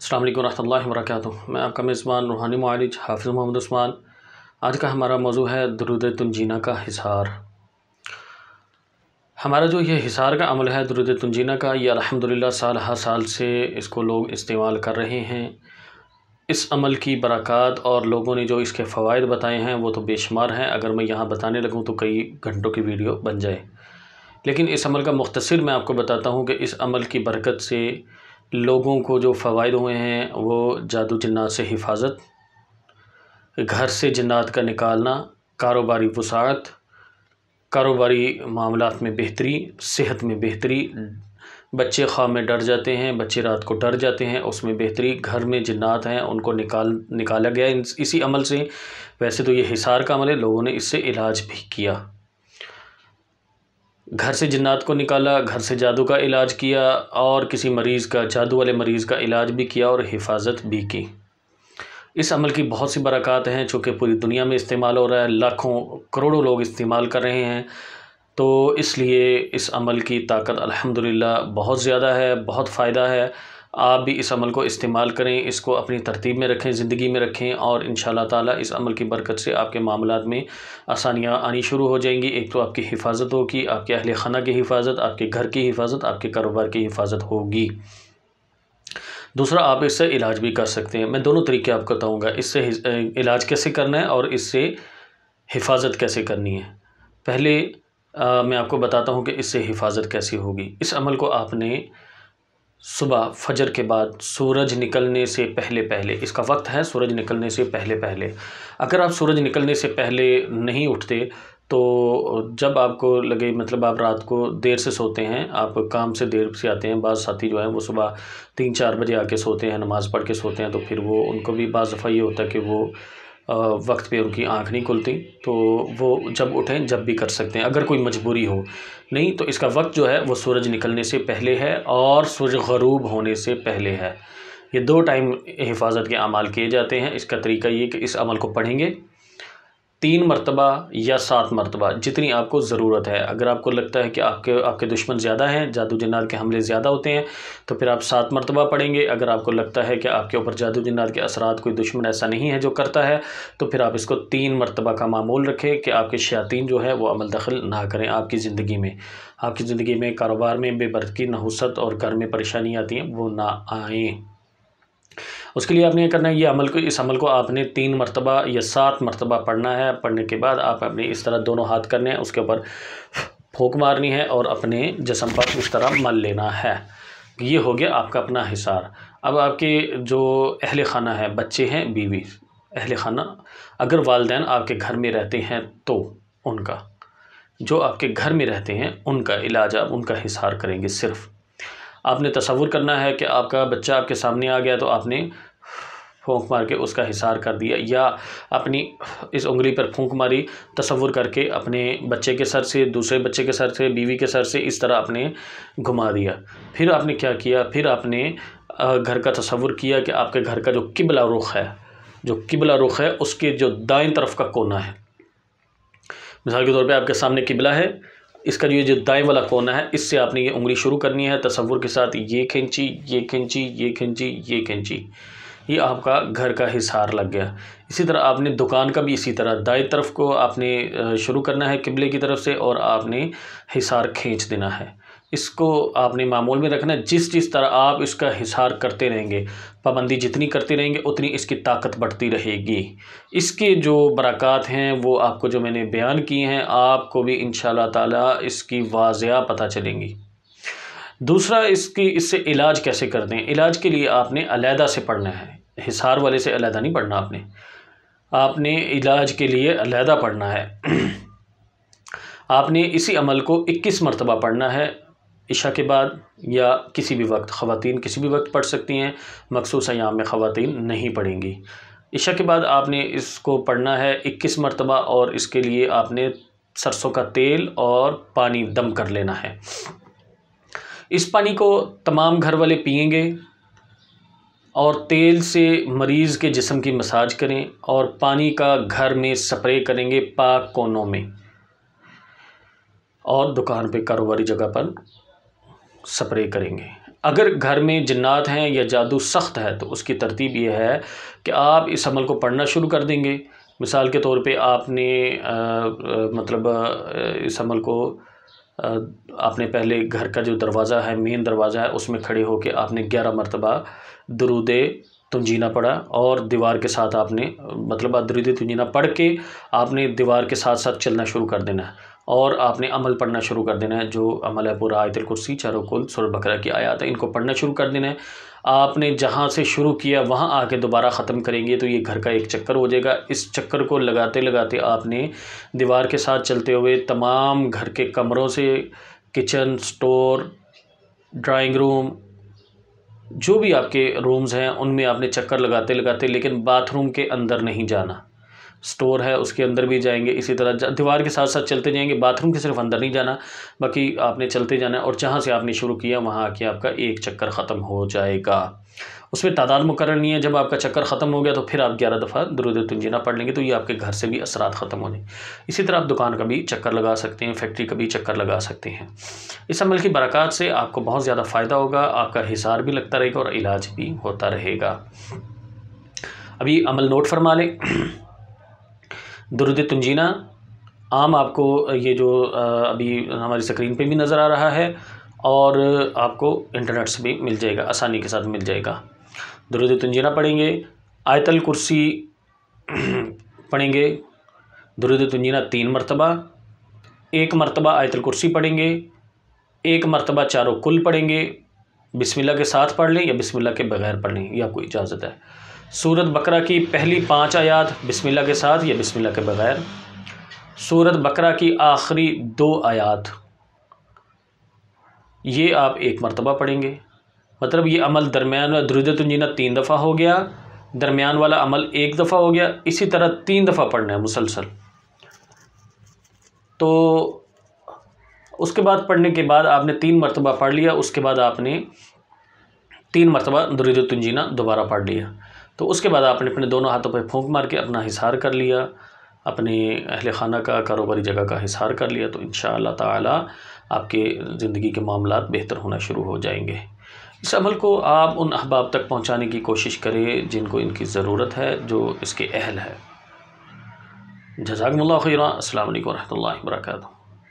अल्लाम वरहमल वरक मैं आपका मेज़बान रूहानी मालिज हाफिज़ मोहम्मद उस्मान आज का हमारा मौजू है दरुद तुनजीना का हिसार हमारा जो ये हिसार का अमल है दरुद तुनजीना का ये अल्हम्दुलिल्लाह साल हर साल से इसको लोग इस्तेमाल कर रहे हैं इस अमल की बरक़ात और लोगों ने जो इसके फ़वाद बताए हैं वो तो बेशुमार हैं अगर मैं यहाँ बताने लगूँ तो कई घंटों की वीडियो बन जाए लेकिन इस अमल का मुख्तर मैं आपको बताता हूँ कि इस अमल की बरकत से लोगों को जो फ़वाद हुए हैं वो जादू जन्ात से हिफाज़त घर से जन्ात का निकालना कारोबारी वसात कारोबारी मामला में बेहतरी सेहत में बेहतरी हम्म। बच्चे ख्वाब में डर जाते हैं बच्चे रात को डर जाते हैं उसमें बेहतरी घर में जन्ात हैं उनको निकाल निकाला गया इसी अमल से वैसे तो ये हिसार का अमल है लोगों ने इससे इलाज भी किया घर से जिन्नात को निकाला घर से जादू का इलाज किया और किसी मरीज़ का जादू वाले मरीज़ का इलाज भी किया और हिफाजत भी की इस अमल की बहुत सी बरक़ात हैं चूँकि पूरी दुनिया में इस्तेमाल हो रहा है लाखों करोड़ों लोग इस्तेमाल कर रहे हैं तो इसलिए इस अमल की ताकत अलहमदिल्ला बहुत ज़्यादा है बहुत फ़ायदा है आप भी इस अमल को इस्तेमाल करें इसको अपनी तरतीब में रखें ज़िंदगी में रखें और इन ताला इस अमल की बरकत से आपके मामला में आसानियाँ आनी शुरू हो जाएंगी एक तो आपकी हिफाजत होगी आपके अहल खाना की हिफाजत आपके घर की हिफाजत आपके कारोबार की हिफाजत होगी दूसरा आप इससे इलाज भी कर सकते हैं मैं दोनों तरीके आपको बताऊँगा इससे इलाज कैसे करना है और इससे हिफाजत कैसे करनी है पहले आ, मैं आपको बताता हूँ कि इससे हिफाजत कैसी होगी इस अमल को आपने सुबह फजर के बाद सूरज निकलने से पहले पहले इसका वक्त है सूरज निकलने से पहले पहले अगर आप सूरज निकलने से पहले नहीं उठते तो जब आपको लगे मतलब आप रात को देर से सोते हैं आप काम से देर से आते हैं बाज़ साथी जो हैं वो सुबह तीन चार बजे आके सोते हैं नमाज़ पढ़ के सोते हैं तो फिर वो उनको भी बाज़ दफ़ा ये होता है कि वो वक्त पे उनकी आँख नहीं खुलती तो वो जब उठें जब भी कर सकते हैं अगर कोई मजबूरी हो नहीं तो इसका वक्त जो है वो सूरज निकलने से पहले है और सूरज गरूब होने से पहले है ये दो टाइम हिफाजत के अमाल किए जाते हैं इसका तरीका ये कि इस अमल को पढ़ेंगे तीन मरतबा या सात मरतबा जितनी आपको ज़रूरत है अगर आपको लगता है कि आपके आपके दुश्मन ज़्यादा हैं जादू जन्नात के हमले ज़्यादा होते हैं तो फिर आप सात मरतबा पढ़ेंगे अगर आपको लगता है कि आपके ऊपर जादू जन्नात के असरा कोई दुश्मन ऐसा नहीं है जो करता है तो फिर आप इसको तीन मरतबा का मामूल रखें कि आपके शयातीन जो है वो अमल दखल ना करें आपकी ज़िंदगी में आपकी ज़िंदगी में कारोबार में बेबरकी नहूसत और घर में परेशानी आती हैं वो ना आएँ उसके लिए आपने करना है ये अमल को इस अमल को आपने तीन मरतबा या सात मरतबा पढ़ना है पढ़ने के बाद आप अपने इस तरह दोनों हाथ करने हैं उसके ऊपर फूक मारनी है और अपने जिसम पर उस तरह मल लेना है ये हो गया आपका अपना हिसार अब आपके जो अहल खाना है बच्चे हैं बीवी अहल खाना अगर वालदेन आपके घर में रहते हैं तो उनका जो आपके घर में रहते हैं उनका इलाज आप उनका हिसार करेंगे सिर्फ़ आपने तस्वुर करना है कि आपका बच्चा आपके सामने आ गया तो आपने फूंक मार के उसका हिसार कर दिया या अपनी इस उंगली पर फूंक मारी तस्वुर करके अपने बच्चे के सर से दूसरे बच्चे के सर से बीवी के सर से इस तरह आपने घुमा दिया फिर आपने क्या किया फिर आपने घर का तस्वुर किया कि आपके घर का जो किबला रुख है जो किबला रुख है उसके जो दाएं तरफ का कोना है मिसाल के तौर पे आपके सामने किबला है इसका जो ये जो दाएँ वाला कोना है इससे आपने ये उंगली शुरू करनी है तस्वुर के साथ ये खिंची ये खिंची ये खिंची ये खिंची ये आपका घर का हिसार लग गया इसी तरह आपने दुकान का भी इसी तरह दाएँ तरफ को आपने शुरू करना है किबले की तरफ से और आपने हिसार खींच देना है इसको आपने मामूल में रखना है जिस जिस तरह आप इसका हिसार करते रहेंगे पाबंदी जितनी करते रहेंगे उतनी इसकी ताकत बढ़ती रहेगी इसके जो बरक़ात हैं वो आपको जो मैंने बयान किए हैं आपको भी इन ताला इसकी वाजिया पता चलेंगी दूसरा इसकी इससे इलाज कैसे कर दें इलाज के लिए आपने अलहदा से पढ़ना है हिसार वाले से अलहदा नहीं पढ़ना आपने आपने इलाज के लिए अलहदा पढ़ना है आपने इसी अमल को 21 मरतबा पढ़ना है इशा के बाद या किसी भी वक्त ख़वान किसी भी वक्त पढ़ सकती हैं मखसूस अयाम में ख़वान नहीं पढ़ेंगी इशा के बाद आपने इसको पढ़ना है इक्कीस मरतबा और इसके लिए आपने सरसों का तेल और पानी दम कर लेना है इस पानी को तमाम घर वाले पियेंगे और तेल से मरीज़ के जिसम की मसाज करें और पानी का घर में स्प्रे करेंगे पाक कोनों में और दुकान पे कारोबारी जगह पर स्प्रे करेंगे अगर घर में जन्नात हैं या जादू सख्त है तो उसकी तरतीब यह है कि आप इस अमल को पढ़ना शुरू कर देंगे मिसाल के तौर पे आपने आ, आ, मतलब आ, इस अमल को आ, आपने पहले घर का जो दरवाज़ा है मेन दरवाज़ा है उसमें खड़े होकर आपने ग्यारह मरतबा दरुदे तुंजीना पढ़ा और दीवार के साथ आपने मतलब दरूद तुंजीना पढ़ के आपने दीवार के साथ साथ चलना शुरू कर देना है और आपने अमल पढ़ना शुरू कर देना है जो अमल है पूरा आयतल कुर्सी चारों कुल सुर बकरा की आयात है इनको पढ़ना शुरू कर देना है आपने जहाँ से शुरू किया वहाँ आके दोबारा ख़त्म करेंगे तो ये घर का एक चक्कर हो जाएगा इस चक्कर को लगाते लगाते आपने दीवार के साथ चलते हुए तमाम घर के कमरों से किचन स्टोर ड्राइंग रूम जो भी आपके रूम्स हैं उनमें आपने चक्कर लगाते लगाते लेकिन बाथरूम के अंदर नहीं जाना स्टोर है उसके अंदर भी जाएंगे इसी तरह दीवार के साथ साथ चलते जाएंगे बाथरूम के सिर्फ अंदर नहीं जाना बाकी आपने चलते जाना है और जहाँ से आपने शुरू किया वहाँ आके आपका एक चक्कर ख़त्म हो जाएगा उसमें तादाद मुकर नहीं है जब आपका चक्कर ख़त्म हो गया तो फिर आप ग्यारह दफ़ा दुरुद तुंजीना पढ़ लेंगे तो ये आपके घर से भी असरात ख़त्म होने इसी तरह आप दुकान का भी चक्कर लगा सकते हैं फैक्ट्री का भी चक्कर लगा सकते हैं इस अमल की बरक़ात से आपको बहुत ज़्यादा फ़ायदा होगा आपका हिसार भी लगता रहेगा और इलाज भी होता रहेगा अभी अमल नोट फरमा लें दुरुद तुंजीना आम आपको ये जो अभी हमारी स्क्रीन पे भी नज़र आ रहा है और आपको इंटरनेट से भी मिल जाएगा आसानी के साथ मिल जाएगा दुरुद तुंजीना पढ़ेंगे आयतल कुर्सी पढ़ेंगे दुरुद तुंजीना तीन मरतबा एक मरतबा आयतल कुर्सी पढ़ेंगे एक मरतबा चारों कुल पढ़ेंगे बिस्मिल्लाह के साथ पढ़ लें या बिस्मिल्लाह के बग़ैर पढ़ लें यह आपको इजाज़त है सूरत बकरा की पहली पाँच आयात बिस्मिल्लाह के साथ या बिस्मिल्लाह के बग़ैर सूरत बकरा की आखिरी दो आयात ये आप एक मरतबा पढ़ेंगे मतलब ये अमल दरमियान में दुरुदतुलजीना तीन दफ़ा हो गया दरमियान वाला अमल एक दफ़ा हो गया इसी तरह तीन दफ़ा पढ़ना है मुसलसल तो उसके बाद पढ़ने के बाद आपने तीन मरतबा पढ़ लिया उसके बाद आपने तीन मरतबा दुरुदतुलजीना दोबारा पढ़ लिया तो उसके बाद आपने अपने दोनों हाथों पर फूंक मार के अपना हिसार कर लिया अपने अहल खाना का कारोबारी जगह का हिसार कर लिया तो इन ताला आपके ज़िंदगी के मामला बेहतर होना शुरू हो जाएंगे इस अमल को आप उन अहबाब तक पहुंचाने की कोशिश करें जिनको इनकी ज़रूरत है जो इसके अहल है जजाकमल्ला खैरा असल वरहमल वर्का